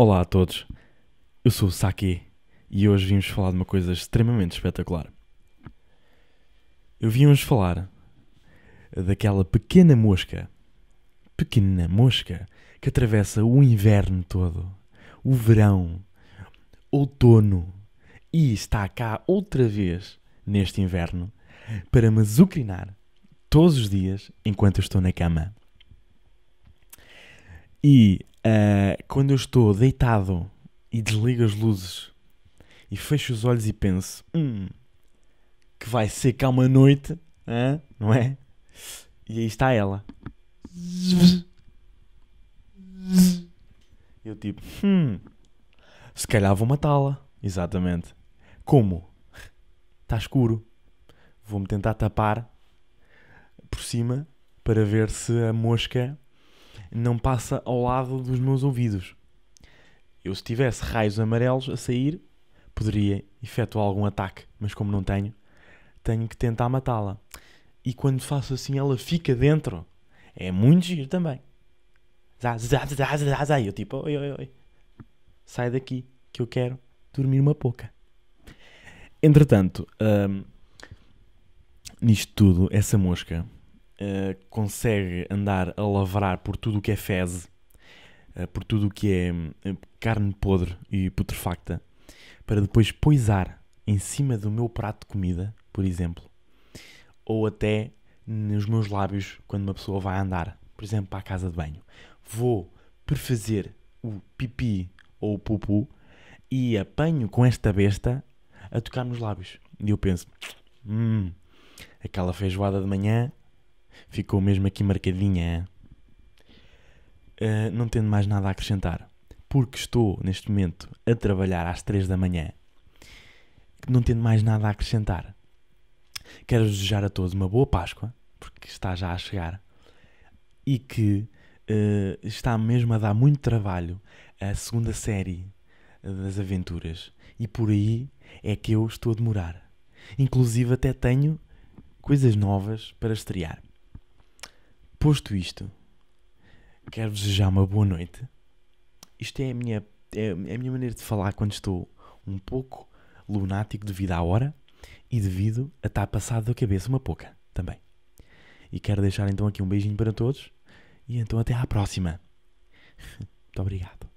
Olá a todos, eu sou o Saki e hoje vimos falar de uma coisa extremamente espetacular. Eu vim-vos falar daquela pequena mosca, pequena mosca, que atravessa o inverno todo, o verão, outono e está cá outra vez neste inverno para me todos os dias enquanto eu estou na cama. E uh, quando eu estou deitado e desligo as luzes e fecho os olhos e penso: hum, que vai ser cá uma noite, hein? não é? E aí está ela. Eu tipo, hum, se calhar vou matá-la. Exatamente. Como? Está escuro. Vou-me tentar tapar por cima para ver se a mosca não passa ao lado dos meus ouvidos. Eu, se tivesse raios amarelos a sair, poderia efetuar algum ataque, mas como não tenho, tenho que tentar matá-la. E quando faço assim, ela fica dentro. É muito giro também. Zá, zá, zá, zá, zá. Eu tipo, oi, oi, oi. Sai daqui, que eu quero dormir uma pouca. Entretanto, hum, nisto tudo, essa mosca eh, consegue andar a lavrar por tudo o que é fezes, eh, por tudo o que é eh, carne podre e putrefacta, para depois poisar em cima do meu prato de comida, por exemplo, ou até nos meus lábios quando uma pessoa vai andar, por exemplo, para a casa de banho. Vou prefazer o pipi ou o pupu e apanho com esta besta a tocar nos lábios. E eu penso, hum, aquela feijoada de manhã ficou mesmo aqui marcadinha. Uh, não tendo mais nada a acrescentar, porque estou neste momento a trabalhar às 3 da manhã, não tendo mais nada a acrescentar, quero desejar a todos uma boa Páscoa, porque está já a chegar, e que uh, está mesmo a dar muito trabalho a segunda série das aventuras, e por aí é que eu estou a demorar. Inclusive, até tenho coisas novas para estrear. Posto isto, quero-vos desejar uma boa noite. Isto é a minha, é, é a minha maneira de falar quando estou um pouco lunático devido à hora e devido a estar passado da cabeça uma pouca também. E quero deixar então aqui um beijinho para todos e então até à próxima. Muito obrigado.